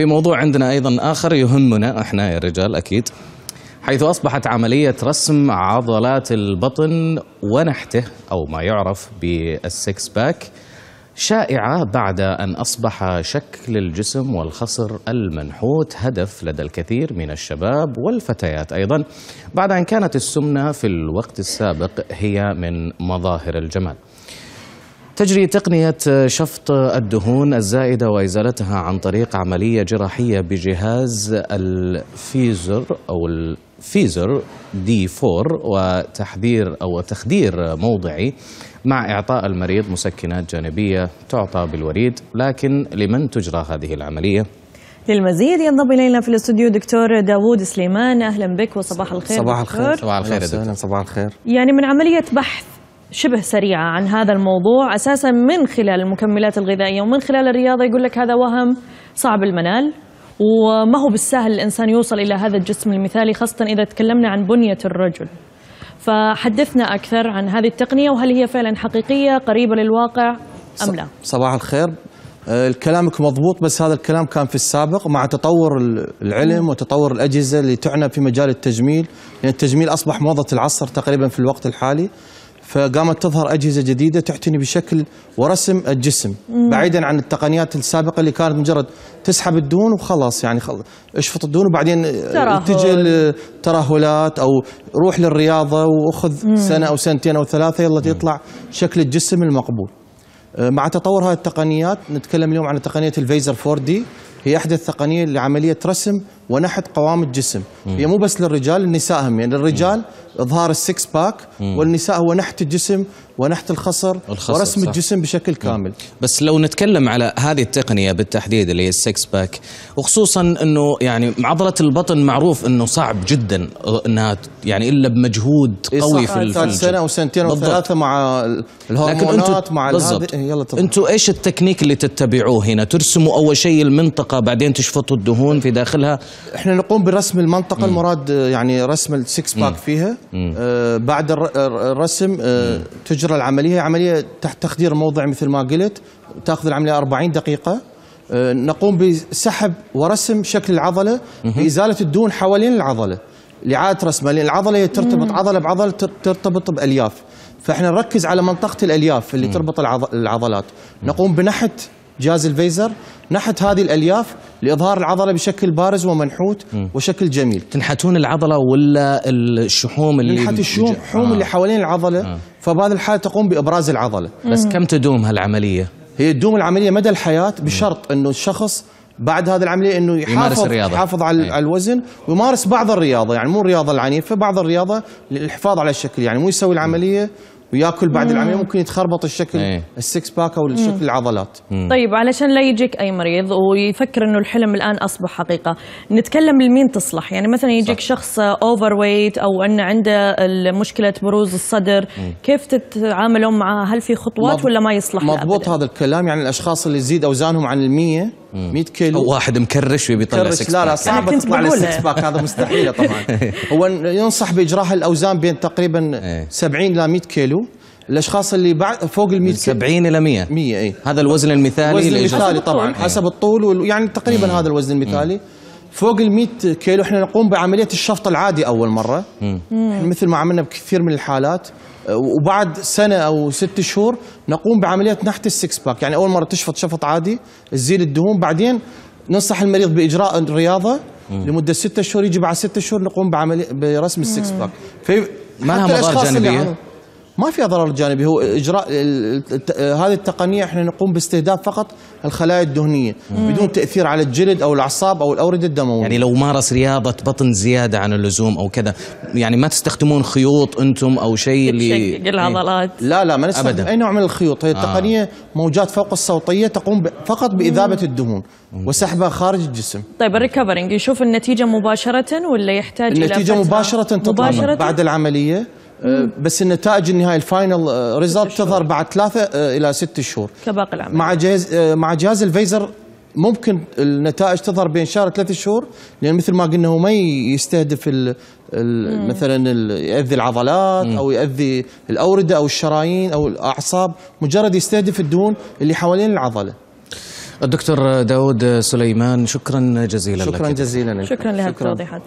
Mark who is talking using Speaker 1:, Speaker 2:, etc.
Speaker 1: في موضوع عندنا أيضا آخر يهمنا إحنا يا رجال أكيد حيث أصبحت عملية رسم عضلات البطن ونحته أو ما يعرف بالسكس باك شائعة بعد أن أصبح شكل الجسم والخصر المنحوت هدف لدى الكثير من الشباب والفتيات أيضا بعد أن كانت السمنة في الوقت السابق هي من مظاهر الجمال تجري تقنية شفط الدهون الزائدة وإزالتها عن طريق عملية جراحية بجهاز الفيزر أو الفيزر دي 4 وتحذير أو تخدير موضعي مع إعطاء المريض مسكنات جانبية تعطى بالوريد لكن لمن تجرى هذه العملية؟
Speaker 2: للمزيد ينضم الينا في الاستوديو دكتور داوود سليمان اهلا بك وصباح الخير صباح الخير صباح الخير يا دكتور صباح الخير يعني من عمليه بحث شبه سريعة عن هذا الموضوع أساسا من خلال المكملات الغذائية ومن خلال الرياضة يقول لك هذا وهم صعب المنال وما هو بالسهل الإنسان يوصل إلى هذا الجسم المثالي خاصة إذا تكلمنا عن بنية الرجل فحدثنا أكثر عن هذه التقنية وهل هي فعلا حقيقية قريبة للواقع أم لا
Speaker 3: صباح الخير آه، كلامك مضبوط بس هذا الكلام كان في السابق مع تطور العلم وتطور الأجهزة اللي تعنى في مجال التجميل لأن التجميل أصبح موضة العصر تقريبا في الوقت الحالي فقامت تظهر أجهزة جديدة تعتني بشكل ورسم الجسم مم. بعيدا عن التقنيات السابقة اللي كانت مجرد تسحب الدون وخلاص يعني خل... اشفط الدون وبعدين تجي الترهلات أو روح للرياضة وأخذ مم. سنة أو سنتين أو ثلاثة يلا يطلع شكل الجسم المقبول أه، مع تطور هذه التقنيات نتكلم اليوم عن تقنية الفيزر 4 دي هي احدى التقنيه لعمليه رسم ونحت قوام الجسم مم. هي مو بس للرجال النساء هم يعني للرجال مم. اظهار السكس باك مم. والنساء هو نحت الجسم ونحت الخصر, الخصر ورسم صح. الجسم بشكل كامل
Speaker 1: بس لو نتكلم على هذه التقنيه بالتحديد اللي هي السكس باك وخصوصا انه يعني عضله البطن معروف انه صعب جدا انها يعني الا بمجهود
Speaker 3: قوي في الفلج سنه او سنتين او ثلاثه مع الهرمونات مع بالضبط يلا
Speaker 1: انتم ايش التكنيك اللي تتبعوه هنا ترسموا اول شيء المنطقه بعدين
Speaker 3: تشفطوا الدهون في داخلها احنا نقوم برسم المنطقه مم. المراد يعني رسم السكس باك مم. فيها مم. آه بعد الرسم آه تجرى ترى العمليه هي عمليه تحت تخدير موضع مثل ما قلت تاخذ العمليه 40 دقيقه أه، نقوم بسحب ورسم شكل العضله بازاله الدهون حوالين العضله لاعاده رسمها لان العضله هي ترتبط عضله بعضله ترتبط بالياف فاحنا نركز على منطقه الالياف اللي تربط العضلات نقوم بنحت جهاز الفيزر نحت هذه الالياف لاظهار العضله بشكل بارز ومنحوت م. وشكل جميل تنحتون العضله ولا الشحوم اللي ننحت الشحوم آه. اللي حوالين العضله آه. فبهذه الحاله تقوم بابراز العضله بس كم تدوم هالعمليه هي تدوم العمليه مدى الحياه بشرط انه الشخص بعد هذه العمليه انه يحافظ الرياضة. يحافظ على أي. الوزن ويمارس بعض الرياضه يعني مو الرياضه العنيفه بعض الرياضه للحفاظ على الشكل يعني مو يسوي العمليه وياكل بعد العمليه ممكن يتخربط الشكل ايه. السكس باك او شكل العضلات مم.
Speaker 2: طيب علشان لا يجيك اي مريض ويفكر انه الحلم الان اصبح حقيقه نتكلم لمين تصلح يعني مثلا يجيك صح. شخص اوفر ويت او انه عنده مشكله بروز الصدر مم. كيف تتعاملون معها هل في خطوات مض... ولا ما
Speaker 3: يصلح مضبوط هذا الكلام يعني الاشخاص اللي يزيد اوزانهم عن المية 100 كيلو أو واحد مكرش ويبي يطلع سكس لا لا صعب تطلع له السكس باك هذا مستحيل طبعا هو ينصح باجراء الاوزان بين تقريبا 70 إيه. الى 100 كيلو الاشخاص اللي بعد فوق ال 100 70 الى 100 100 اي هذا الوزن المثالي الوزن المثالي طبعا إيه. حسب الطول يعني تقريبا هذا الوزن المثالي فوق ال 100 كيلو احنا نقوم بعمليه الشفط العادي اول مره مثل ما عملنا بكثير من الحالات أه، وبعد سنه او ست شهور نقوم بعمليه نحت السكس باك يعني اول مره تشفط شفط عادي تزيل الدهون بعدين ننصح المريض باجراء الرياضه لمده ستة شهور يجي بعد ستة شهور نقوم بعمليه برسم السكس باك في ما لها مضار جانبيه ما فيها ضرر جانبي هو اجراء هذه التقنيه احنا نقوم باستهداف فقط الخلايا الدهنيه مم. بدون تاثير على الجلد او الاعصاب او الاورده الدمويه
Speaker 1: يعني لو مارس رياضه بطن زياده عن اللزوم او كذا يعني ما
Speaker 3: تستخدمون خيوط انتم او شيء اللي إيه. العضلات لا لا ما نستخدم أبداً. اي نوع من الخيوط هي آه. التقنيه آه. موجات فوق الصوتيه تقوم فقط باذابه مم. الدهون وسحبها خارج الجسم
Speaker 2: طيب الريكفرنج يشوف النتيجه مباشره ولا يحتاج النتيجه الى النتيجه مباشره
Speaker 3: تطلع بعد العمليه بس النتائج النهائي الفاينل ريزلت آه، تظهر بعد ثلاثة آه، إلى ست شهور كباقي العمل مع جهاز آه، مع جهاز الفيزر ممكن النتائج تظهر بين شهر ثلاثة شهور لأن مثل ما قلنا هو ما يستهدف الـ الـ مثلا ال يأذي العضلات مم. أو يأذي الأوردة أو الشرايين أو الأعصاب مجرد يستهدف الدهون اللي حوالين العضلة الدكتور داود
Speaker 1: سليمان شكرا جزيلا شكرا لك. جزيلا
Speaker 2: شكرا لهالتوضيحات